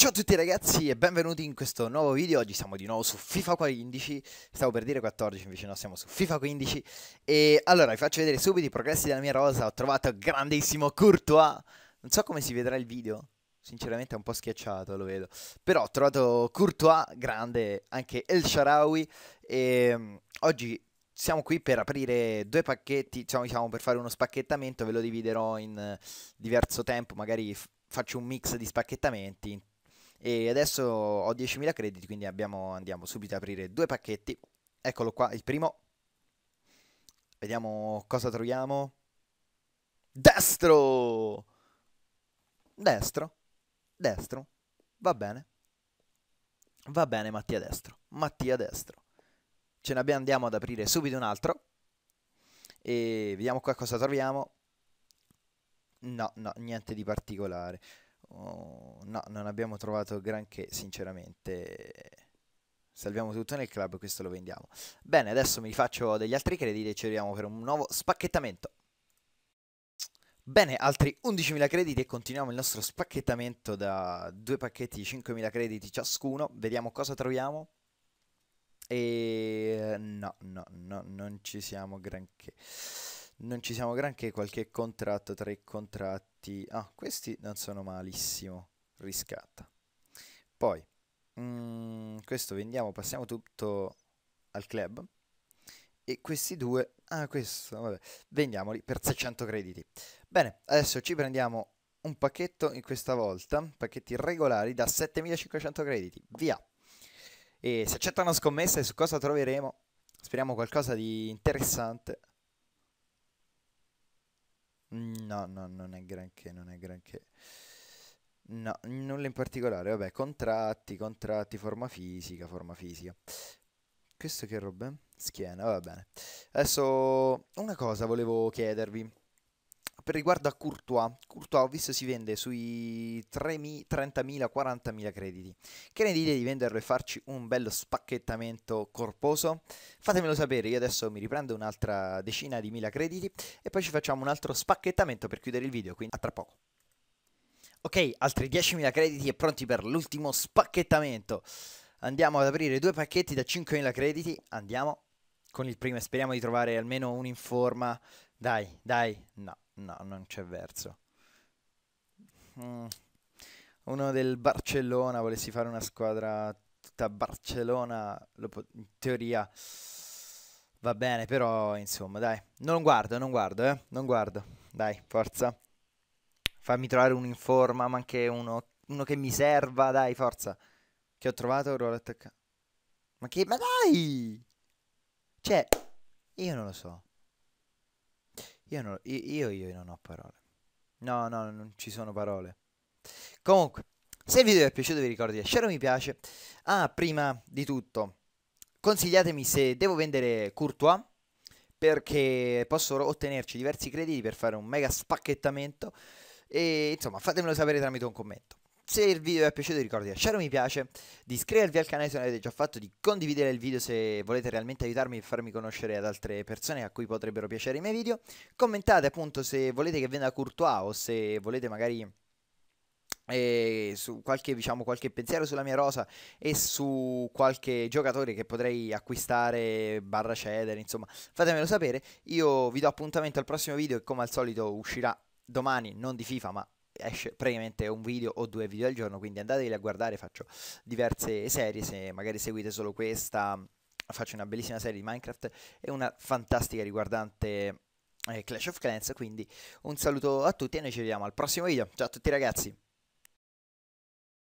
Ciao a tutti ragazzi e benvenuti in questo nuovo video, oggi siamo di nuovo su FIFA 15, stavo per dire 14 invece no, siamo su FIFA 15 E allora vi faccio vedere subito i progressi della mia rosa, ho trovato grandissimo Courtois Non so come si vedrà il video, sinceramente è un po' schiacciato lo vedo Però ho trovato Courtois, grande, anche El Sharawi E mm, oggi siamo qui per aprire due pacchetti, diciamo, diciamo per fare uno spacchettamento Ve lo dividerò in eh, diverso tempo, magari faccio un mix di spacchettamenti e adesso ho 10.000 crediti, quindi abbiamo, andiamo subito ad aprire due pacchetti. Eccolo qua, il primo. Vediamo cosa troviamo. Destro! Destro. Destro. Va bene. Va bene Mattia Destro. Mattia Destro. Ce ne abbiamo andiamo ad aprire subito un altro. E vediamo qua cosa troviamo. No, no, niente di particolare. Oh, no, non abbiamo trovato granché, sinceramente. Salviamo tutto nel club e questo lo vendiamo. Bene, adesso mi faccio degli altri crediti e ci arriviamo per un nuovo spacchettamento. Bene, altri 11.000 crediti e continuiamo il nostro spacchettamento da due pacchetti di 5.000 crediti ciascuno. Vediamo cosa troviamo. E no, no, no, non ci siamo granché. Non ci siamo granché, qualche contratto, tra i contratti. Ah, questi non sono malissimo. Riscatta. Poi, mh, mm, questo vendiamo, passiamo tutto al club. E questi due, ah questo, vabbè, vendiamoli per 600 crediti. Bene, adesso ci prendiamo un pacchetto in questa volta, pacchetti regolari da 7500 crediti, via. E se accetta una scommessa su cosa troveremo, speriamo qualcosa di interessante. No, no, non è granché, non è granché. No, nulla in particolare, vabbè, contratti, contratti, forma fisica, forma fisica. Questo che roba? Schiena, va bene. Adesso una cosa volevo chiedervi per riguardo a Courtois, Courtois ho visto si vende sui 30.000-40.000 crediti. Che ne dite di venderlo e farci un bello spacchettamento corposo? Fatemelo sapere, io adesso mi riprendo un'altra decina di mila crediti e poi ci facciamo un altro spacchettamento per chiudere il video, quindi a tra poco. Ok, altri 10.000 crediti e pronti per l'ultimo spacchettamento. Andiamo ad aprire due pacchetti da 5.000 crediti, andiamo con il primo e speriamo di trovare almeno un un'informa dai, dai, no, no, non c'è verso. Mm. Uno del Barcellona volessi fare una squadra tutta Barcellona, in teoria va bene, però insomma, dai. Non guardo, non guardo, eh, non guardo. Dai, forza. Fammi trovare un informa, ma anche uno, uno che mi serva, dai, forza. Che ho trovato, ruolo attaccato. Ma che, ma dai! Cioè, io non lo so. Io, non, io, io non ho parole. No, no, non ci sono parole. Comunque, se il video vi è piaciuto vi ricordo di lasciare un mi piace. Ah, prima di tutto, consigliatemi se devo vendere Courtois perché posso ottenerci diversi crediti per fare un mega spacchettamento e insomma fatemelo sapere tramite un commento. Se il video vi è piaciuto ricordo di lasciare un mi piace, di iscrivervi al canale se non l'avete già fatto, di condividere il video se volete realmente aiutarmi e farmi conoscere ad altre persone a cui potrebbero piacere i miei video. Commentate appunto se volete che venga Courtois o se volete magari e eh, su qualche, diciamo, qualche, pensiero sulla mia rosa e su qualche giocatore che potrei acquistare barra cedere insomma fatemelo sapere io vi do appuntamento al prossimo video che come al solito uscirà domani non di FIFA ma esce praticamente un video o due video al giorno, quindi andateli a guardare, faccio diverse serie, se magari seguite solo questa faccio una bellissima serie di Minecraft e una fantastica riguardante eh, Clash of Clans, quindi un saluto a tutti e noi ci vediamo al prossimo video, ciao a tutti ragazzi!